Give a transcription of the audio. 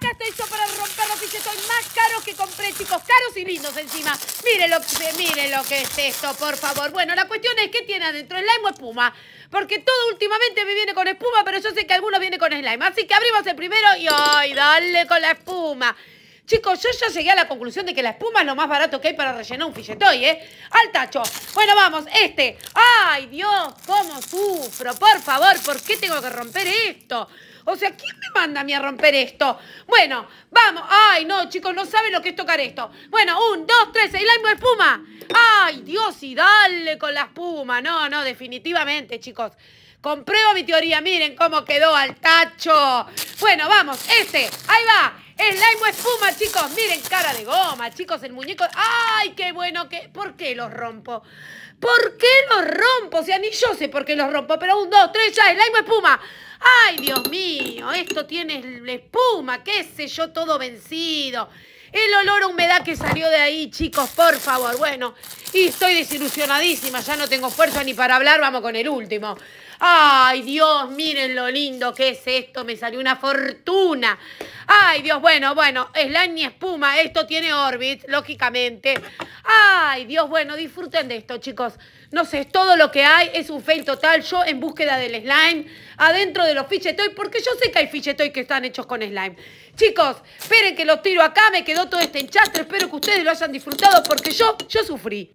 acá estoy hecho para romper los billetes más caros que compré, chicos, caros y lindos encima. Miren lo, lo que es esto, por favor. Bueno, la cuestión es qué tiene adentro, slime o espuma. Porque todo últimamente me viene con espuma, pero yo sé que algunos viene con slime. Así que abrimos el primero y ¡ay, dale con la espuma. Chicos, yo ya llegué a la conclusión de que la espuma es lo más barato que hay para rellenar un filletoy, ¿eh? Al tacho. Bueno, vamos, este. ¡Ay, Dios! Uh, por favor, ¿por qué tengo que romper esto? O sea, ¿quién me manda a mí a romper esto? Bueno, vamos. Ay, no, chicos, no saben lo que es tocar esto. Bueno, un, dos, tres, y la espuma. Ay, Dios, y dale con la espuma. No, no, definitivamente, chicos. Compruebo mi teoría. Miren cómo quedó al tacho. Bueno, vamos, este. Ahí va. Slime o espuma, chicos. Miren, cara de goma, chicos. El muñeco. ¡Ay, qué bueno que. ¿Por qué los rompo? ¿Por qué los rompo? O sea, ni yo sé por qué los rompo. Pero un, dos, tres, ya. Slime espuma. ¡Ay, Dios mío! Esto tiene espuma. ¿Qué sé yo? Todo vencido. El olor a humedad que salió de ahí, chicos, por favor. Bueno, y estoy desilusionadísima, ya no tengo fuerza ni para hablar, vamos con el último. Ay, Dios, miren lo lindo que es esto, me salió una fortuna. Ay, Dios, bueno, bueno, slime ni espuma, esto tiene Orbit, lógicamente. Ay, Dios, bueno, disfruten de esto, chicos. No sé, todo lo que hay es un fail total. Yo en búsqueda del slime, adentro de los fichetoy, porque yo sé que hay fichetoy que están hechos con slime. Chicos, esperen que los tiro acá, me quedó todo este enchastre. Espero que ustedes lo hayan disfrutado, porque yo, yo sufrí.